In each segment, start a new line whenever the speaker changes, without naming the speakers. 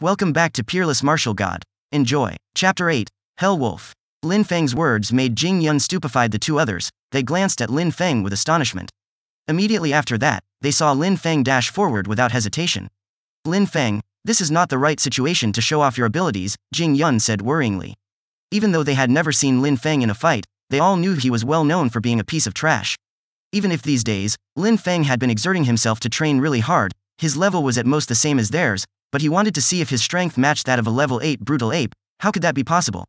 Welcome back to Peerless Martial God. Enjoy. Chapter 8 Hell Wolf. Lin Feng's words made Jing Yun stupefied the two others, they glanced at Lin Feng with astonishment. Immediately after that, they saw Lin Feng dash forward without hesitation. Lin Feng, this is not the right situation to show off your abilities, Jing Yun said worryingly. Even though they had never seen Lin Feng in a fight, they all knew he was well known for being a piece of trash. Even if these days, Lin Feng had been exerting himself to train really hard, his level was at most the same as theirs, but he wanted to see if his strength matched that of a level 8 brutal ape, how could that be possible?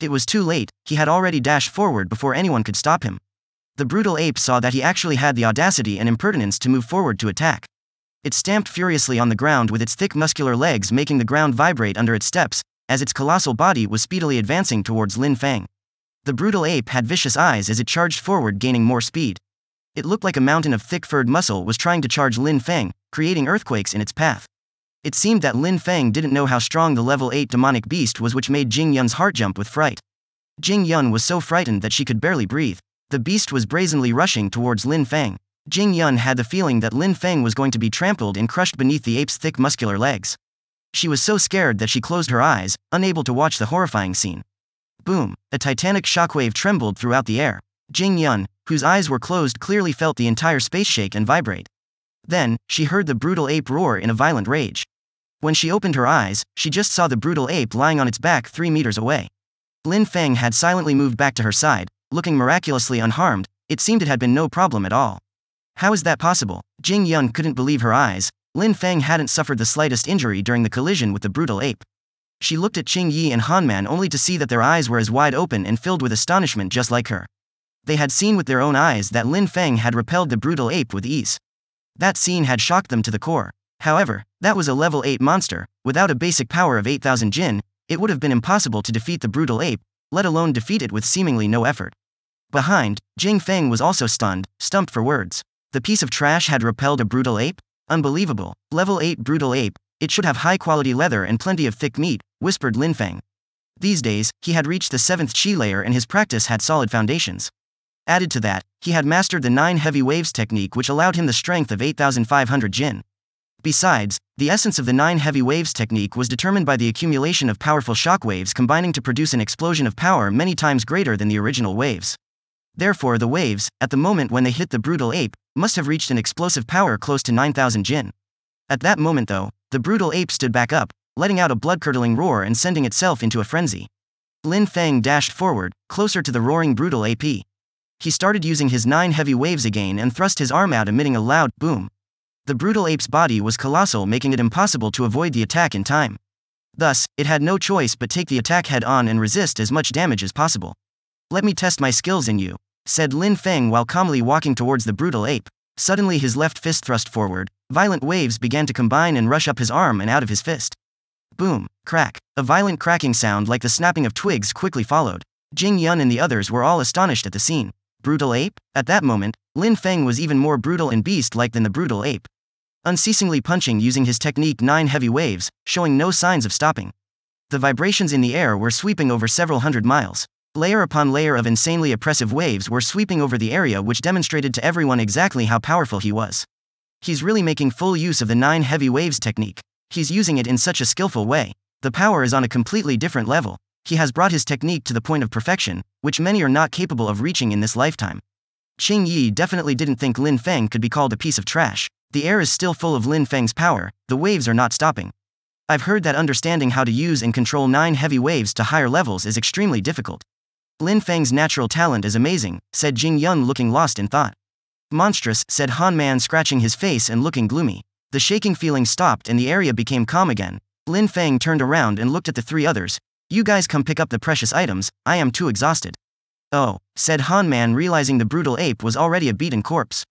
It was too late, he had already dashed forward before anyone could stop him. The brutal ape saw that he actually had the audacity and impertinence to move forward to attack. It stamped furiously on the ground with its thick muscular legs making the ground vibrate under its steps, as its colossal body was speedily advancing towards Lin Fang. The brutal ape had vicious eyes as it charged forward gaining more speed. It looked like a mountain of thick furred muscle was trying to charge Lin Feng, creating earthquakes in its path. It seemed that Lin Feng didn't know how strong the level 8 demonic beast was, which made Jing Yun's heart jump with fright. Jing Yun was so frightened that she could barely breathe. The beast was brazenly rushing towards Lin Feng. Jing Yun had the feeling that Lin Feng was going to be trampled and crushed beneath the ape's thick muscular legs. She was so scared that she closed her eyes, unable to watch the horrifying scene. Boom! A titanic shockwave trembled throughout the air. Jing Yun, whose eyes were closed, clearly felt the entire space shake and vibrate. Then, she heard the brutal ape roar in a violent rage. When she opened her eyes, she just saw the brutal ape lying on its back three meters away. Lin Feng had silently moved back to her side, looking miraculously unharmed, it seemed it had been no problem at all. How is that possible? Jing Yun couldn't believe her eyes, Lin Feng hadn't suffered the slightest injury during the collision with the brutal ape. She looked at Qing Yi and Hanman only to see that their eyes were as wide open and filled with astonishment just like her. They had seen with their own eyes that Lin Feng had repelled the brutal ape with ease. That scene had shocked them to the core. However, that was a level 8 monster, without a basic power of 8000 jin, it would have been impossible to defeat the brutal ape, let alone defeat it with seemingly no effort. Behind, Jing Feng was also stunned, stumped for words. The piece of trash had repelled a brutal ape? Unbelievable. Level 8 brutal ape, it should have high-quality leather and plenty of thick meat, whispered Lin Feng. These days, he had reached the seventh chi layer and his practice had solid foundations. Added to that, he had mastered the nine heavy waves technique, which allowed him the strength of 8,500 jin. Besides, the essence of the nine heavy waves technique was determined by the accumulation of powerful shock waves combining to produce an explosion of power many times greater than the original waves. Therefore, the waves, at the moment when they hit the brutal ape, must have reached an explosive power close to 9,000 jin. At that moment, though, the brutal ape stood back up, letting out a blood-curdling roar and sending itself into a frenzy. Lin Feng dashed forward, closer to the roaring brutal AP. He started using his nine heavy waves again and thrust his arm out emitting a loud boom. The brutal ape's body was colossal making it impossible to avoid the attack in time. Thus, it had no choice but take the attack head on and resist as much damage as possible. Let me test my skills in you, said Lin Feng while calmly walking towards the brutal ape. Suddenly his left fist thrust forward, violent waves began to combine and rush up his arm and out of his fist. Boom, crack, a violent cracking sound like the snapping of twigs quickly followed. Jing Yun and the others were all astonished at the scene. Brutal ape? At that moment, Lin Feng was even more brutal and beast-like than the brutal ape. Unceasingly punching using his technique nine heavy waves, showing no signs of stopping. The vibrations in the air were sweeping over several hundred miles. Layer upon layer of insanely oppressive waves were sweeping over the area which demonstrated to everyone exactly how powerful he was. He's really making full use of the nine heavy waves technique. He's using it in such a skillful way. The power is on a completely different level he has brought his technique to the point of perfection, which many are not capable of reaching in this lifetime. Qing Yi definitely didn't think Lin Feng could be called a piece of trash. The air is still full of Lin Feng's power, the waves are not stopping. I've heard that understanding how to use and control nine heavy waves to higher levels is extremely difficult. Lin Feng's natural talent is amazing, said Jing Yun looking lost in thought. Monstrous, said Han Man scratching his face and looking gloomy. The shaking feeling stopped and the area became calm again. Lin Feng turned around and looked at the three others, you guys come pick up the precious items, I am too exhausted. Oh, said Han Man, realizing the brutal ape was already a beaten corpse.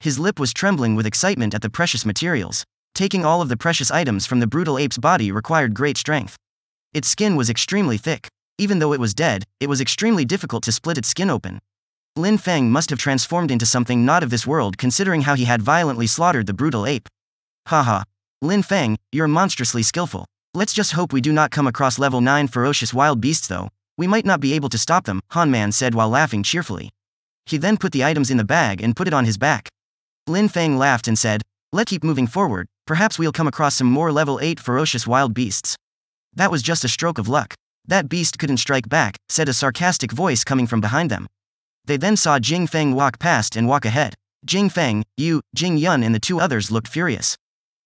His lip was trembling with excitement at the precious materials. Taking all of the precious items from the brutal ape's body required great strength. Its skin was extremely thick. Even though it was dead, it was extremely difficult to split its skin open. Lin Feng must have transformed into something not of this world considering how he had violently slaughtered the brutal ape. Haha. Lin Feng, you're monstrously skillful. Let's just hope we do not come across level 9 ferocious wild beasts though. We might not be able to stop them, Hanman said while laughing cheerfully. He then put the items in the bag and put it on his back. Lin Fang laughed and said, Let's keep moving forward, perhaps we'll come across some more level 8 ferocious wild beasts. That was just a stroke of luck. That beast couldn't strike back, said a sarcastic voice coming from behind them. They then saw Jing Feng walk past and walk ahead. Jing Feng, Yu, Jing Yun and the two others looked furious.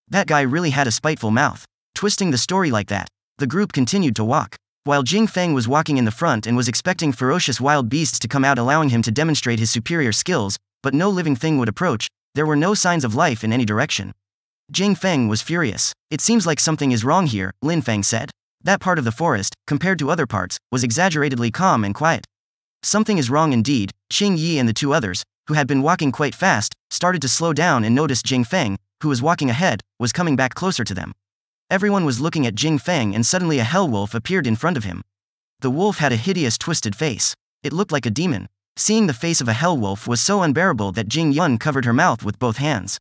That guy really had a spiteful mouth twisting the story like that. The group continued to walk. While Jing Fang was walking in the front and was expecting ferocious wild beasts to come out allowing him to demonstrate his superior skills, but no living thing would approach, there were no signs of life in any direction. Jing Feng was furious. It seems like something is wrong here, Lin Feng said. That part of the forest, compared to other parts, was exaggeratedly calm and quiet. Something is wrong indeed, Qing Yi and the two others, who had been walking quite fast, started to slow down and noticed Jing Feng, who was walking ahead, was coming back closer to them. Everyone was looking at Jing Feng and suddenly a hell wolf appeared in front of him. The wolf had a hideous twisted face. It looked like a demon. Seeing the face of a hell wolf was so unbearable that Jing Yun covered her mouth with both hands.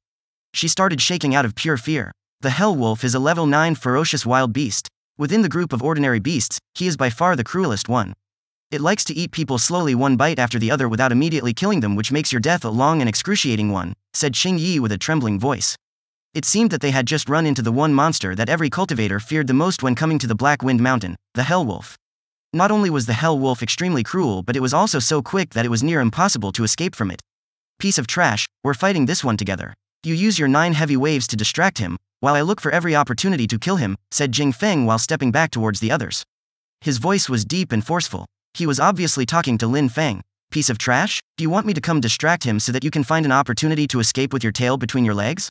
She started shaking out of pure fear. The hell wolf is a level 9 ferocious wild beast. Within the group of ordinary beasts, he is by far the cruelest one. It likes to eat people slowly one bite after the other without immediately killing them which makes your death a long and excruciating one, said Xing Yi with a trembling voice. It seemed that they had just run into the one monster that every cultivator feared the most when coming to the Black Wind Mountain, the Hell Wolf. Not only was the Hell Wolf extremely cruel, but it was also so quick that it was near impossible to escape from it. Piece of trash, we're fighting this one together. You use your nine heavy waves to distract him, while I look for every opportunity to kill him, said Jing Feng while stepping back towards the others. His voice was deep and forceful. He was obviously talking to Lin Feng. Piece of trash? Do you want me to come distract him so that you can find an opportunity to escape with your tail between your legs?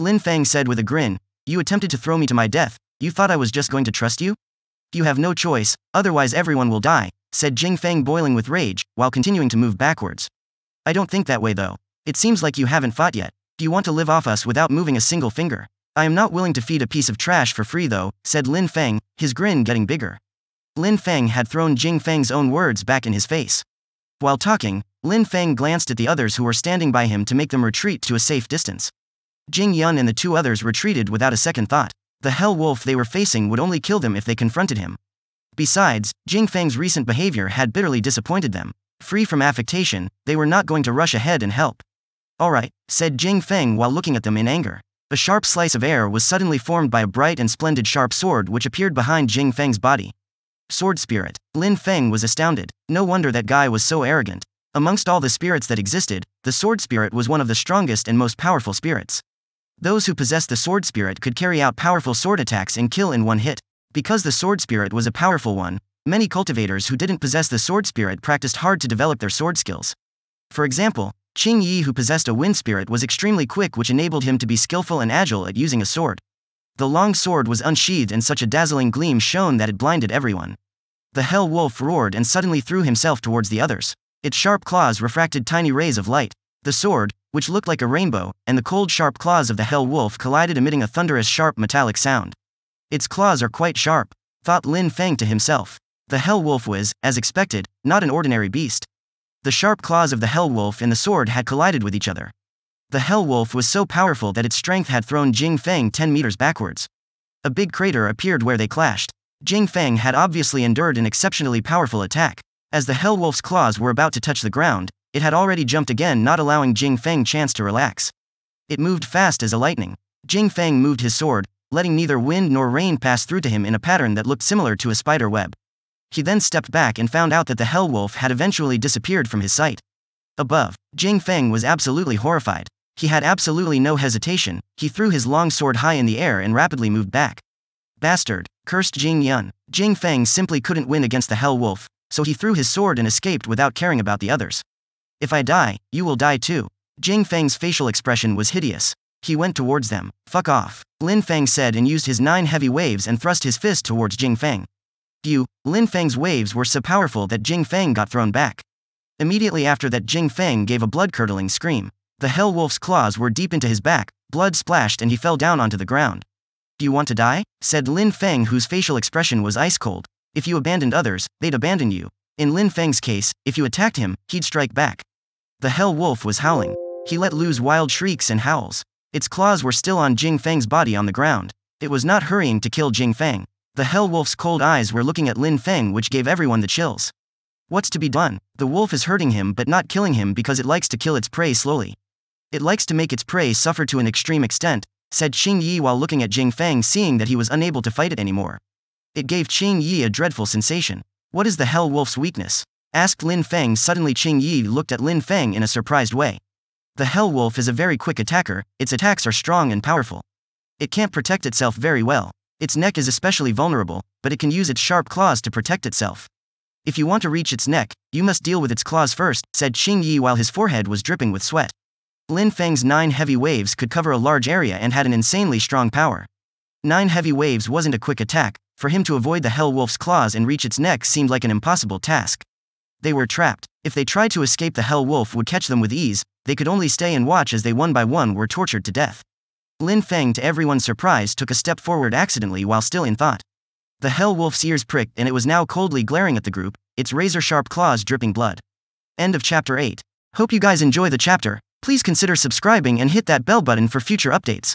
Lin Fang said with a grin, You attempted to throw me to my death, you thought I was just going to trust you? You have no choice, otherwise everyone will die, said Jing Fang boiling with rage, while continuing to move backwards. I don't think that way though. It seems like you haven't fought yet. Do you want to live off us without moving a single finger? I am not willing to feed a piece of trash for free though, said Lin Fang, his grin getting bigger. Lin Fang had thrown Jing Fang's own words back in his face. While talking, Lin Fang glanced at the others who were standing by him to make them retreat to a safe distance. Jing Yun and the two others retreated without a second thought. The hell wolf they were facing would only kill them if they confronted him. Besides, Jing Feng's recent behavior had bitterly disappointed them. Free from affectation, they were not going to rush ahead and help. All right, said Jing Feng while looking at them in anger. A sharp slice of air was suddenly formed by a bright and splendid sharp sword which appeared behind Jing Feng's body. Sword Spirit. Lin Feng was astounded. No wonder that guy was so arrogant. Amongst all the spirits that existed, the Sword Spirit was one of the strongest and most powerful spirits. Those who possessed the Sword Spirit could carry out powerful sword attacks and kill in one hit. Because the Sword Spirit was a powerful one, many cultivators who didn't possess the Sword Spirit practiced hard to develop their sword skills. For example, Qing Yi who possessed a Wind Spirit was extremely quick which enabled him to be skillful and agile at using a sword. The long sword was unsheathed and such a dazzling gleam shone that it blinded everyone. The Hell Wolf roared and suddenly threw himself towards the others. Its sharp claws refracted tiny rays of light. The sword, which looked like a rainbow, and the cold, sharp claws of the hell wolf collided, emitting a thunderous, sharp, metallic sound. Its claws are quite sharp, thought Lin Feng to himself. The hell wolf was, as expected, not an ordinary beast. The sharp claws of the hell wolf and the sword had collided with each other. The hell wolf was so powerful that its strength had thrown Jing Feng 10 meters backwards. A big crater appeared where they clashed. Jing Feng had obviously endured an exceptionally powerful attack. As the hell wolf's claws were about to touch the ground, it had already jumped again, not allowing Jing Feng chance to relax. It moved fast as a lightning. Jing Feng moved his sword, letting neither wind nor rain pass through to him in a pattern that looked similar to a spider web. He then stepped back and found out that the Hell Wolf had eventually disappeared from his sight. Above, Jing Feng was absolutely horrified. He had absolutely no hesitation, he threw his long sword high in the air and rapidly moved back. Bastard, cursed Jing Yun. Jing Feng simply couldn't win against the Hell Wolf, so he threw his sword and escaped without caring about the others. If I die, you will die too. Jing Feng's facial expression was hideous. He went towards them. Fuck off. Lin Feng said and used his nine heavy waves and thrust his fist towards Jing Feng. you? Lin Feng's waves were so powerful that Jing Feng got thrown back. Immediately after that Jing Feng gave a blood-curdling scream. The Hell Wolf's claws were deep into his back, blood splashed and he fell down onto the ground. Do you want to die? said Lin Feng whose facial expression was ice cold. If you abandoned others, they'd abandon you. In Lin Feng's case, if you attacked him, he'd strike back. The hell wolf was howling. He let loose wild shrieks and howls. Its claws were still on Jing Fang's body on the ground. It was not hurrying to kill Jing Fang. The hell wolf's cold eyes were looking at Lin Feng which gave everyone the chills. What's to be done? The wolf is hurting him but not killing him because it likes to kill its prey slowly. It likes to make its prey suffer to an extreme extent, said Qing Yi while looking at Jing Fang seeing that he was unable to fight it anymore. It gave Qing Yi a dreadful sensation. What is the hell wolf's weakness? asked Lin Feng. Suddenly, Qing Yi looked at Lin Feng in a surprised way. The Hell Wolf is a very quick attacker, its attacks are strong and powerful. It can't protect itself very well. Its neck is especially vulnerable, but it can use its sharp claws to protect itself. If you want to reach its neck, you must deal with its claws first, said Qing Yi while his forehead was dripping with sweat. Lin Feng's nine heavy waves could cover a large area and had an insanely strong power. Nine heavy waves wasn't a quick attack, for him to avoid the Hell Wolf's claws and reach its neck seemed like an impossible task. They were trapped. If they tried to escape, the Hell Wolf would catch them with ease. They could only stay and watch as they one by one were tortured to death. Lin Feng, to everyone's surprise, took a step forward accidentally while still in thought. The Hell Wolf's ears pricked and it was now coldly glaring at the group, its razor sharp claws dripping blood. End of chapter 8. Hope you guys enjoy the chapter. Please consider subscribing and hit that bell button for future updates.